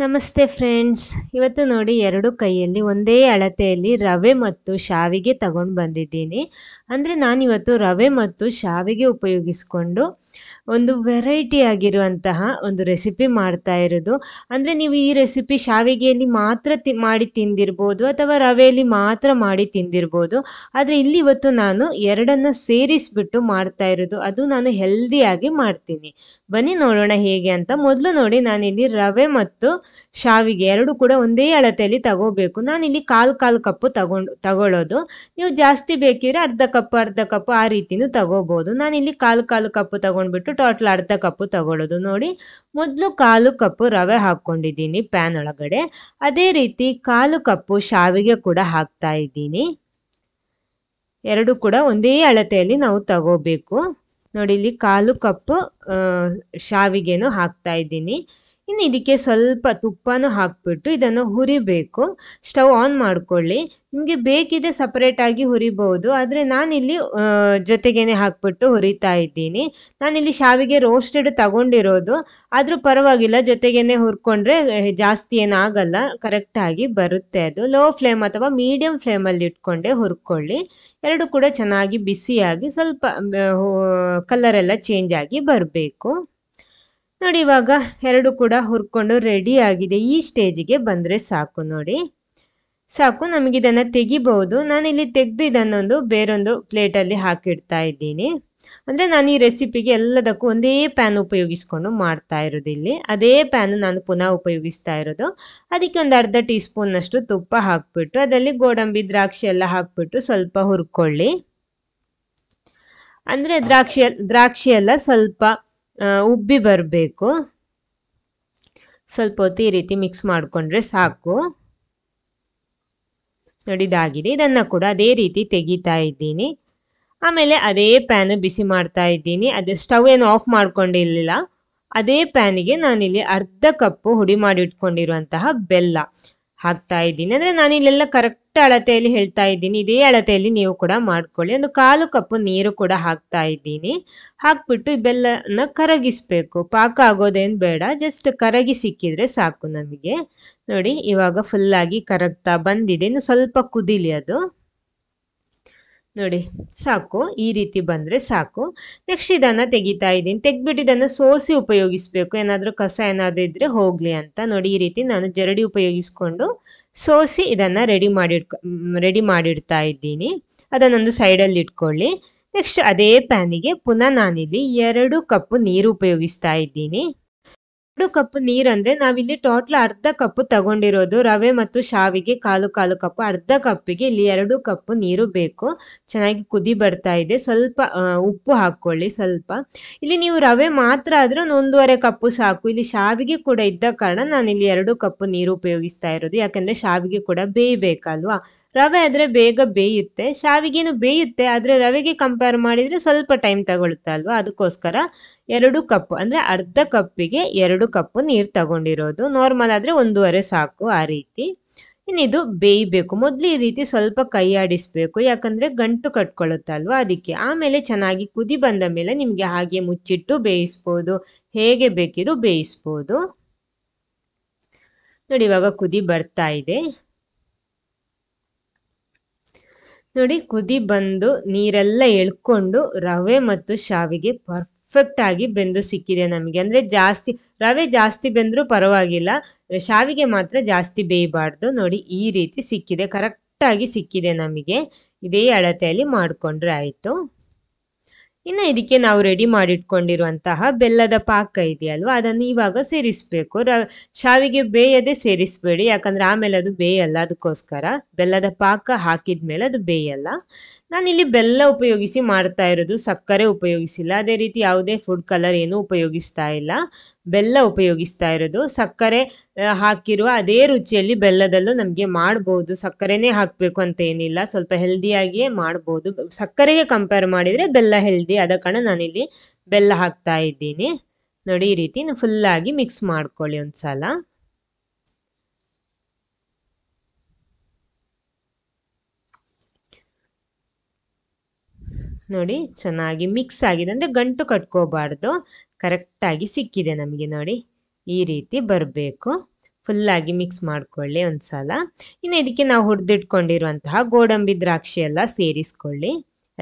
ನಮಸ್ತೆ ಫ್ರೆಂಡ್ಸ್ ಇವತ್ತು ನೋಡಿ ಎರಡು ಕೈಯಲ್ಲಿ ಒಂದೇ ಅಳತೆಯಲ್ಲಿ ರವೆ ಮತ್ತು ಶಾವಿಗೆ ತಗೊಂಡು ಬಂದಿದ್ದೀನಿ ಅಂದರೆ ನಾನಿವತ್ತು ರವೆ ಮತ್ತು ಶಾವಿಗೆ ಉಪಯೋಗಿಸಿಕೊಂಡು ಒಂದು ವೆರೈಟಿ ಆಗಿರುವಂತಹ ಒಂದು ರೆಸಿಪಿ ಮಾಡ್ತಾ ಇರೋದು ಅಂದರೆ ನೀವು ಈ ರೆಸಿಪಿ ಶಾವಿಗೆಯಲ್ಲಿ ಮಾತ್ರ ತಿ ಮಾಡಿ ತಿಂದಿರ್ಬೋದು ಅಥವಾ ರವೆಯಲ್ಲಿ ಮಾತ್ರ ಮಾಡಿ ತಿಂದಿರ್ಬೋದು ಆದರೆ ಇಲ್ಲಿ ಇವತ್ತು ನಾನು ಎರಡನ್ನು ಸೇರಿಸ್ಬಿಟ್ಟು ಮಾಡ್ತಾ ಇರೋದು ಅದು ನಾನು ಹೆಲ್ದಿಯಾಗಿ ಮಾಡ್ತೀನಿ ಬನ್ನಿ ನೋಡೋಣ ಹೇಗೆ ಅಂತ ಮೊದಲು ನೋಡಿ ನಾನಿಲ್ಲಿ ರವೆ ಮತ್ತು ಶಾವಿಗೆ ಎರಡು ಕೂಡ ಒಂದೇ ಅಳತೆಯಲ್ಲಿ ತಗೋಬೇಕು ನಾನಿಲ್ಲಿ ಕಾಲು ಕಾಲು ಕಪ್ಪು ತಗೊಂಡು ತಗೊಳ್ಳೋದು ನೀವು ಜಾಸ್ತಿ ಬೇಕಿದ್ರೆ ಅರ್ಧ ಕಪ್ಪು ಅರ್ಧ ಕಪ್ಪು ಆ ರೀತಿನೂ ತಗೋಬೋದು ಇಲ್ಲಿ ಕಾಲು ಕಾಲು ಕಪ್ಪು ತಗೊಂಡ್ಬಿಟ್ಟು ಟೋಟಲ್ ಅರ್ಧ ಕಪ್ಪು ತಗೊಳ್ಳೋದು ನೋಡಿ ಮೊದಲು ಕಾಲು ಕಪ್ಪು ರವೆ ಹಾಕೊಂಡಿದ್ದೀನಿ ಪ್ಯಾನ್ ಒಳಗಡೆ ಅದೇ ರೀತಿ ಕಾಲು ಕಪ್ಪು ಶಾವಿಗೆ ಕೂಡ ಹಾಕ್ತಾ ಇದ್ದೀನಿ ಎರಡು ಕೂಡ ಒಂದೇ ಅಳತೆಯಲ್ಲಿ ನಾವು ತಗೋಬೇಕು ನೋಡಿ ಇಲ್ಲಿ ಕಾಲು ಕಪ್ ಶಾವಿಗೆನೂ ಹಾಕ್ತಾ ಇದ್ದೀನಿ ಇನ್ನು ಇದಕ್ಕೆ ಸ್ವಲ್ಪ ತುಪ್ಪನೂ ಹಾಕ್ಬಿಟ್ಟು ಇದನ್ನು ಹುರಿಬೇಕು ಸ್ಟವ್ ಆನ್ ಮಾಡಿಕೊಳ್ಳಿ ನಿಮಗೆ ಬೇಕಿದೆ ಸಪ್ರೇಟಾಗಿ ಹುರಿಬೋದು ಆದರೆ ನಾನಿಲ್ಲಿ ಜೊತೆಗೇನೆ ಹಾಕ್ಬಿಟ್ಟು ಹುರಿತಾ ಇದ್ದೀನಿ ನಾನಿಲ್ಲಿ ಶಾವಿಗೆ ರೋಸ್ಟೆಡ್ ತಗೊಂಡಿರೋದು ಆದರೂ ಪರವಾಗಿಲ್ಲ ಜೊತೆಗೇನೆ ಹುರ್ಕೊಂಡ್ರೆ ಜಾಸ್ತಿ ಏನಾಗಲ್ಲ ಕರೆಕ್ಟಾಗಿ ಬರುತ್ತೆ ಅದು ಲೋ ಫ್ಲೇಮ್ ಅಥವಾ ಮೀಡಿಯಮ್ ಫ್ಲೇಮಲ್ಲಿ ಇಟ್ಕೊಂಡೆ ಹುರ್ಕೊಳ್ಳಿ ಎರಡು ಕೂಡ ಚೆನ್ನಾಗಿ ಬಿಸಿಯಾಗಿ ಸ್ವಲ್ಪ ಕಲರೆಲ್ಲ ಚೇಂಜ್ ಆಗಿ ಬರಬೇಕು ನೋಡಿ ಇವಾಗ ಎರಡು ಕೂಡ ಹುರ್ಕೊಂಡು ರೆಡಿ ಆಗಿದೆ ಈ ಸ್ಟೇಜಿಗೆ ಬಂದರೆ ಸಾಕು ನೋಡಿ ಸಾಕು ನಮಗಿದನ್ನು ತೆಗಿಬಹುದು ನಾನಿಲ್ಲಿ ತೆಗೆದು ಇದನ್ನೊಂದು ಬೇರೊಂದು ಪ್ಲೇಟಲ್ಲಿ ಹಾಕಿಡ್ತಾ ಇದ್ದೀನಿ ಅಂದರೆ ನಾನು ಈ ರೆಸಿಪಿಗೆ ಎಲ್ಲದಕ್ಕೂ ಒಂದೇ ಪ್ಯಾನ್ ಉಪಯೋಗಿಸ್ಕೊಂಡು ಮಾಡ್ತಾ ಇರೋದು ಇಲ್ಲಿ ಅದೇ ಪ್ಯಾನ್ ನಾನು ಪುನಃ ಉಪಯೋಗಿಸ್ತಾ ಇರೋದು ಅದಕ್ಕೆ ಒಂದು ಅರ್ಧ ಟೀ ಸ್ಪೂನ್ನಷ್ಟು ತುಪ್ಪ ಹಾಕ್ಬಿಟ್ಟು ಅದರಲ್ಲಿ ಗೋಡಂಬಿ ದ್ರಾಕ್ಷಿ ಎಲ್ಲ ಹಾಕ್ಬಿಟ್ಟು ಸ್ವಲ್ಪ ಹುರ್ಕೊಳ್ಳಿ ಅಂದರೆ ದ್ರಾಕ್ಷಿ ದ್ರಾಕ್ಷಿ ಎಲ್ಲ ಸ್ವಲ್ಪ ಉಬ್ಬಿ ಬರಬೇಕು ಸ್ವಲ್ಪ ಹೊತ್ತು ಈ ರೀತಿ ಮಿಕ್ಸ್ ಮಾಡಿಕೊಂಡ್ರೆ ಸಾಕು ನೋಡಿ ಇದಾಗಿದೆ ಇದನ್ನು ಕೂಡ ಅದೇ ರೀತಿ ತೆಗಿತಾ ಇದ್ದೀನಿ ಆಮೇಲೆ ಅದೇ ಪ್ಯಾನ್ ಬಿಸಿ ಮಾಡ್ತಾ ಇದ್ದೀನಿ ಅದೇ ಸ್ಟವ್ ಏನು ಆಫ್ ಮಾಡ್ಕೊಂಡಿರಲಿಲ್ಲ ಅದೇ ಪ್ಯಾನಿಗೆ ನಾನಿಲ್ಲಿ ಅರ್ಧ ಕಪ್ಪು ಹುಡಿ ಮಾಡಿ ಇಟ್ಕೊಂಡಿರುವಂತಹ ಬೆಲ್ಲ ಹಾಕ್ತಾ ಇದ್ದೀನಿ ಅಂದರೆ ನಾನು ಇಲ್ಲೆಲ್ಲ ಕರೆಕ್ಟ್ ಅಳತೆಯಲ್ಲಿ ಹೇಳ್ತಾ ಇದ್ದೀನಿ ಇದೇ ಅಳತೆಯಲ್ಲಿ ನೀವು ಕೂಡ ಮಾಡ್ಕೊಳ್ಳಿ ಒಂದು ಕಾಲು ಕಪ್ಪು ನೀರು ಕೂಡ ಹಾಕ್ತಾ ಇದ್ದೀನಿ ಹಾಕ್ಬಿಟ್ಟು ಬೆಲ್ಲನ ಕರಗಿಸ್ಬೇಕು ಪಾಕ ಆಗೋದೇನು ಬೇಡ ಜಸ್ಟ್ ಕರಗಿ ಸಿಕ್ಕಿದ್ರೆ ಸಾಕು ನಮಗೆ ನೋಡಿ ಇವಾಗ ಫುಲ್ಲಾಗಿ ಕರಗ್ತಾ ಬಂದಿದೆ ಇನ್ನು ಸ್ವಲ್ಪ ಕುದೀಲಿ ಅದು ನೋಡಿ ಸಾಕು ಈ ರೀತಿ ಬಂದರೆ ಸಾಕು ನೆಕ್ಸ್ಟ್ ಇದನ್ನು ತೆಗಿತಾ ಇದ್ದೀನಿ ತೆಗೆದ್ಬಿಟ್ಟು ಇದನ್ನು ಸೋಸಿ ಉಪಯೋಗಿಸಬೇಕು ಏನಾದರೂ ಕಸ ಏನಾದರೂ ಇದ್ದರೆ ಹೋಗಲಿ ಅಂತ ನೋಡಿ ಈ ರೀತಿ ನಾನು ಜರಡಿ ಉಪಯೋಗಿಸ್ಕೊಂಡು ಸೋಸಿ ಇದನ್ನು ರೆಡಿ ಮಾಡಿ ರೆಡಿ ಮಾಡಿಡ್ತಾ ಇದ್ದೀನಿ ಅದನ್ನೊಂದು ಸೈಡಲ್ಲಿ ಇಟ್ಕೊಳ್ಳಿ ನೆಕ್ಸ್ಟ್ ಅದೇ ಪ್ಯಾನಿಗೆ ಪುನಃ ನಾನಿಲ್ಲಿ ಎರಡು ಕಪ್ಪು ನೀರು ಉಪಯೋಗಿಸ್ತಾ ಇದ್ದೀನಿ ಎರಡು ಕಪ್ ನೀರಂದ್ರೆ ನಾವಿಲ್ಲಿ ಟೋಟಲ್ ಅರ್ಧ ಕಪ್ ತಗೊಂಡಿರೋದು ರವೆ ಮತ್ತು ಶಾವಿಗೆ ಕಾಲು ಕಾಲು ಕಪ್ ಅರ್ಧ ಕಪ್ಪಿಗೆ ಇಲ್ಲಿ ಎರಡು ಕಪ್ ನೀರು ಬೇಕು ಚೆನ್ನಾಗಿ ಕುದಿ ಬರ್ತಾ ಇದೆ ಸ್ವಲ್ಪ ಉಪ್ಪು ಹಾಕ್ಕೊಳ್ಳಿ ಸ್ವಲ್ಪ ಇಲ್ಲಿ ನೀವು ರವೆ ಮಾತ್ರ ಆದ್ರೆ ಒಂದೂವರೆ ಕಪ್ಪು ಸಾಕು ಇಲ್ಲಿ ಶಾವಿಗೆ ಕೂಡ ಇದ್ದ ಕಾರಣ ನಾನು ಇಲ್ಲಿ ಎರಡು ಕಪ್ ನೀರು ಉಪಯೋಗಿಸ್ತಾ ಇರೋದು ಯಾಕಂದ್ರೆ ಶಾವಿಗೆ ಕೂಡ ಬೇಯಬೇಕಲ್ವಾ ರವೆ ಆದ್ರೆ ಬೇಗ ಬೇಯುತ್ತೆ ಶಾವಿಗೆನು ಬೇಯುತ್ತೆ ಆದ್ರೆ ರವೆಗೆ ಕಂಪೇರ್ ಮಾಡಿದ್ರೆ ಸ್ವಲ್ಪ ಟೈಮ್ ತಗೊಳುತ್ತೆ ಅಲ್ವಾ ಅದಕ್ಕೋಸ್ಕರ ಎರಡು ಕಪ್ ಅಂದ್ರೆ ಅರ್ಧ ಕಪ್ಪಿಗೆ ಎರಡು ಕಪ್ ನೀರು ತಗೊಂಡಿರೋದು ನಾರ್ಮಲ್ ಆದ್ರೆ ಒಂದೂವರೆ ಸಾಕು ಆ ರೀತಿ ಇನ್ನಿದು ಬೇಯಬೇಕು ಮೊದಲು ಈ ರೀತಿ ಸ್ವಲ್ಪ ಕೈ ಆಡಿಸ್ಬೇಕು ಯಾಕಂದರೆ ಗಂಟು ಕಟ್ಕೊಳ್ಳುತ್ತಲ್ವ ಅದಕ್ಕೆ ಆಮೇಲೆ ಚೆನ್ನಾಗಿ ಕುದಿ ಬಂದ ಮೇಲೆ ನಿಮಗೆ ಹಾಗೆ ಮುಚ್ಚಿಟ್ಟು ಬೇಯಿಸ್ಬೋದು ಹೇಗೆ ಬೇಕಿದ್ರು ಬೇಯಿಸ್ಬೋದು ನೋಡಿ ಇವಾಗ ಕುದಿ ಬರ್ತಾ ಇದೆ ನೋಡಿ ಕುದಿ ಬಂದು ನೀರೆಲ್ಲ ಎಳ್ಕೊಂಡು ರವೆ ಮತ್ತು ಶಾವಿಗೆ ಪರ್ ಪರ್ಫೆಕ್ಟ್ ಆಗಿ ಬೆಂದು ಸಿಕ್ಕಿದೆ ನಮಗೆ ಅಂದ್ರೆ ಜಾಸ್ತಿ ರವೆ ಜಾಸ್ತಿ ಬೆಂದರೂ ಪರವಾಗಿಲ್ಲ ಶಾವಿಗೆ ಮಾತ್ರ ಜಾಸ್ತಿ ಬೇಯಬಾರ್ದು ನೋಡಿ ಈ ರೀತಿ ಸಿಕ್ಕಿದೆ ಕರೆಕ್ಟಾಗಿ ಸಿಕ್ಕಿದೆ ನಮಗೆ ಇದೇ ಅಳತೆಯಲ್ಲಿ ಮಾಡಿಕೊಂಡ್ರೆ ಆಯಿತು ಇನ್ನು ಇದಕ್ಕೆ ನಾವು ರೆಡಿ ಮಾಡಿಟ್ಕೊಂಡಿರುವಂತಹ ಬೆಲ್ಲದ ಪಾಕ ಇದೆಯಲ್ವ ಅದನ್ನು ಇವಾಗ ಸೇರಿಸಬೇಕು ರ ಶಾವಿಗೆ ಬೇಯದೆ ಸೇರಿಸಬೇಡಿ ಯಾಕಂದ್ರೆ ಆಮೇಲೆ ಅದು ಬೇಯಲ್ಲ ಅದಕ್ಕೋಸ್ಕರ ಬೆಲ್ಲದ ಪಾಕ ಹಾಕಿದ ಮೇಲೆ ಅದು ಬೇಯಲ್ಲ ನಾನಿಲ್ಲಿ ಬೆಲ್ಲ ಉಪಯೋಗಿಸಿ ಮಾಡ್ತಾ ಇರೋದು ಸಕ್ಕರೆ ಉಪಯೋಗಿಸಿಲ್ಲ ಅದೇ ರೀತಿ ಯಾವುದೇ ಫುಡ್ ಕಲರ್ ಏನು ಉಪಯೋಗಿಸ್ತಾ ಇಲ್ಲ ಬೆಲ್ಲ ಉಪಯೋಗಿಸ್ತಾ ಇರೋದು ಸಕ್ಕರೆ ಹಾಕಿರುವ ಅದೇ ರುಚಿಯಲ್ಲಿ ಬೆಲ್ಲದಲ್ಲೂ ನಮಗೆ ಮಾಡ್ಬೋದು ಸಕ್ಕರೆನೇ ಹಾಕಬೇಕು ಅಂತ ಏನಿಲ್ಲ ಸ್ವಲ್ಪ ಹೆಲ್ದಿಯಾಗಿಯೇ ಮಾಡ್ಬೋದು ಸಕ್ಕರೆಗೆ ಕಂಪೇರ್ ಮಾಡಿದರೆ ಬೆಲ್ಲ ಹೆಲ್ದಿ ಆದ ಕಾರಣ ನಾನಿಲ್ಲಿ ಬೆಲ್ಲ ಹಾಕ್ತಾ ಇದ್ದೀನಿ ನೋಡಿ ಈ ರೀತಿ ಫುಲ್ಲಾಗಿ ಮಿಕ್ಸ್ ಮಾಡ್ಕೊಳ್ಳಿ ಒಂದು ಸಲ ನೋಡಿ ಚೆನ್ನಾಗಿ ಮಿಕ್ಸ್ ಆಗಿದೆ ಅಂದರೆ ಗಂಟು ಕಟ್ಕೋಬಾರ್ದು ಕರೆಕ್ಟಾಗಿ ಸಿಕ್ಕಿದೆ ನಮಗೆ ನೋಡಿ ಈ ರೀತಿ ಬರಬೇಕು ಫುಲ್ಲಾಗಿ ಮಿಕ್ಸ್ ಮಾಡಿಕೊಳ್ಳಿ ಒಂದು ಸಲ ಇನ್ನು ಇದಕ್ಕೆ ನಾವು ಹುರಿದಿಟ್ಕೊಂಡಿರುವಂತಹ ಗೋಡಂಬಿ ದ್ರಾಕ್ಷಿ ಎಲ್ಲ ಸೇರಿಸ್ಕೊಳ್ಳಿ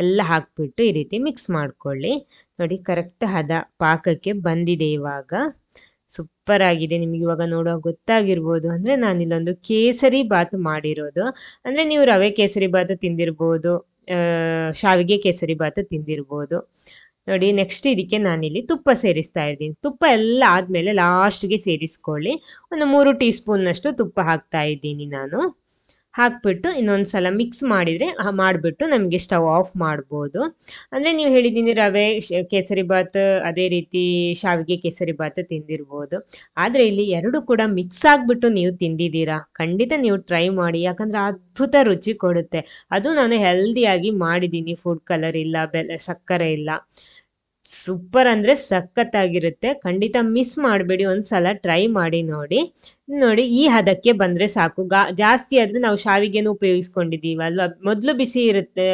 ಎಲ್ಲ ಹಾಕ್ಬಿಟ್ಟು ಈ ರೀತಿ ಮಿಕ್ಸ್ ಮಾಡಿಕೊಳ್ಳಿ ನೋಡಿ ಕರೆಕ್ಟ್ ಹದ ಪಾಕಕ್ಕೆ ಬಂದಿದೆ ಇವಾಗ ಸೂಪರ್ ಆಗಿದೆ ನಿಮಗೆ ಇವಾಗ ನೋಡುವಾಗ ಗೊತ್ತಾಗಿರ್ಬೋದು ಅಂದರೆ ನಾನಿಲ್ಲೊಂದು ಕೇಸರಿ ಬಾತು ಮಾಡಿರೋದು ಅಂದರೆ ನೀವು ರವೆ ಕೇಸರಿ ಬಾತು ತಿಂದಿರ್ಬೋದು ಶಾವಿಗೆ ಕೇಸರಿ ಭಾತ್ ತಿಂದಿರ್ಬೋದು ನೋಡಿ ನೆಕ್ಸ್ಟ್ ಇದಕ್ಕೆ ನಾನಿಲ್ಲಿ ತುಪ್ಪ ಸೇರಿಸ್ತಾ ಇದ್ದೀನಿ ತುಪ್ಪ ಎಲ್ಲ ಆದಮೇಲೆ ಲಾಸ್ಟ್ಗೆ ಸೇರಿಸ್ಕೊಳ್ಳಿ ಒಂದು ಮೂರು ಟೀ ಸ್ಪೂನ್ನಷ್ಟು ತುಪ್ಪ ಹಾಕ್ತಾ ಇದ್ದೀನಿ ನಾನು ಹಾಕ್ಬಿಟ್ಟು ಇನ್ನೊಂದು ಸಲ ಮಿಕ್ಸ್ ಮಾಡಿದರೆ ಮಾಡಿಬಿಟ್ಟು ನಮಗೆ ಸ್ಟವ್ ಆಫ್ ಮಾಡ್ಬೋದು ಅಂದರೆ ನೀವು ಹೇಳಿದ್ದೀನಿ ರವೆ ಕೇಸರಿ ಭಾತ್ ಅದೇ ರೀತಿ ಶಾವಿಗೆ ಕೇಸರಿ ಭಾತ್ ತಿಂದಿರ್ಬೋದು ಆದರೆ ಇಲ್ಲಿ ಎರಡು ಕೂಡ ಮಿಕ್ಸ್ ಆಗಿಬಿಟ್ಟು ನೀವು ತಿಂದಿದ್ದೀರಾ ಖಂಡಿತ ನೀವು ಟ್ರೈ ಮಾಡಿ ಯಾಕಂದರೆ ಅದ್ಭುತ ರುಚಿ ಕೊಡುತ್ತೆ ಅದು ನಾನು ಹೆಲ್ದಿಯಾಗಿ ಮಾಡಿದ್ದೀನಿ ಫುಡ್ ಕಲರ್ ಇಲ್ಲ ಬೆಲೆ ಸಕ್ಕರೆ ಇಲ್ಲ ಸೂಪರ್ ಅಂದರೆ ಸಖತ್ತಾಗಿರುತ್ತೆ ಖಂಡಿತ ಮಿಸ್ ಮಾಡಬೇಡಿ ಒಂದು ಸಲ ಟ್ರೈ ಮಾಡಿ ನೋಡಿ ನೋಡಿ ಈ ಹದಕ್ಕೆ ಬಂದರೆ ಸಾಕು ಗಾ ಜಾಸ್ತಿ ಆದರೆ ನಾವು ಶಾವಿಗೆನೂ ಉಪಯೋಗಿಸ್ಕೊಂಡಿದ್ದೀವಿ ಅಲ್ವಾ ಮೊದಲು ಬಿಸಿ ಇರುತ್ತೆ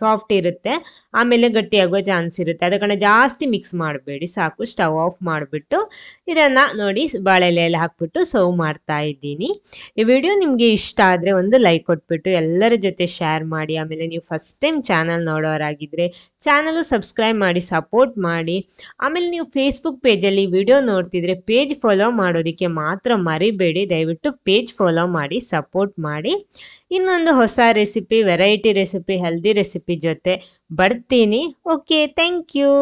ಸಾಫ್ಟ್ ಇರುತ್ತೆ ಆಮೇಲೆ ಗಟ್ಟಿಯಾಗುವ ಚಾನ್ಸ್ ಇರುತ್ತೆ ಅದಕ್ಕೆ ಜಾಸ್ತಿ ಮಿಕ್ಸ್ ಮಾಡಬೇಡಿ ಸಾಕು ಸ್ಟವ್ ಆಫ್ ಮಾಡಿಬಿಟ್ಟು ಇದನ್ನು ನೋಡಿ ಬಾಳೆಲೆಯಲ್ಲಿ ಹಾಕ್ಬಿಟ್ಟು ಸರ್ವ್ ಮಾಡ್ತಾ ಇದ್ದೀನಿ ಈ ವಿಡಿಯೋ ನಿಮಗೆ ಇಷ್ಟ ಆದರೆ ಒಂದು ಲೈಕ್ ಕೊಟ್ಬಿಟ್ಟು ಎಲ್ಲರ ಜೊತೆ ಶೇರ್ ಮಾಡಿ ಆಮೇಲೆ ನೀವು ಫಸ್ಟ್ ಟೈಮ್ ಚಾನಲ್ ನೋಡೋರಾಗಿದ್ದರೆ ಚಾನಲು ಸಬ್ಸ್ಕ್ರೈಬ್ ಮಾಡಿ ಸಪೋರ್ಟ್ ಮಾಡಿ ಆಮೇಲೆ ನೀವು ಫೇಸ್ಬುಕ್ ಪೇಜಲ್ಲಿ ವಿಡಿಯೋ ನೋಡ್ತಿದ್ರೆ ಪೇಜ್ ಫಾಲೋ ಮಾಡೋದಕ್ಕೆ ಮಾತ್ರ ಮರಿಬೇಡಿ ದಯವಿಟ್ಟು ಪೇಜ್ ಫಾಲೋ ಮಾಡಿ ಸಪೋರ್ಟ್ ಮಾಡಿ ಇನ್ನೊಂದು ಹೊಸ recipe variety recipe healthy recipe ಜೊತೆ ಬರ್ತೀನಿ ಓಕೆ ಥ್ಯಾಂಕ್ ಯು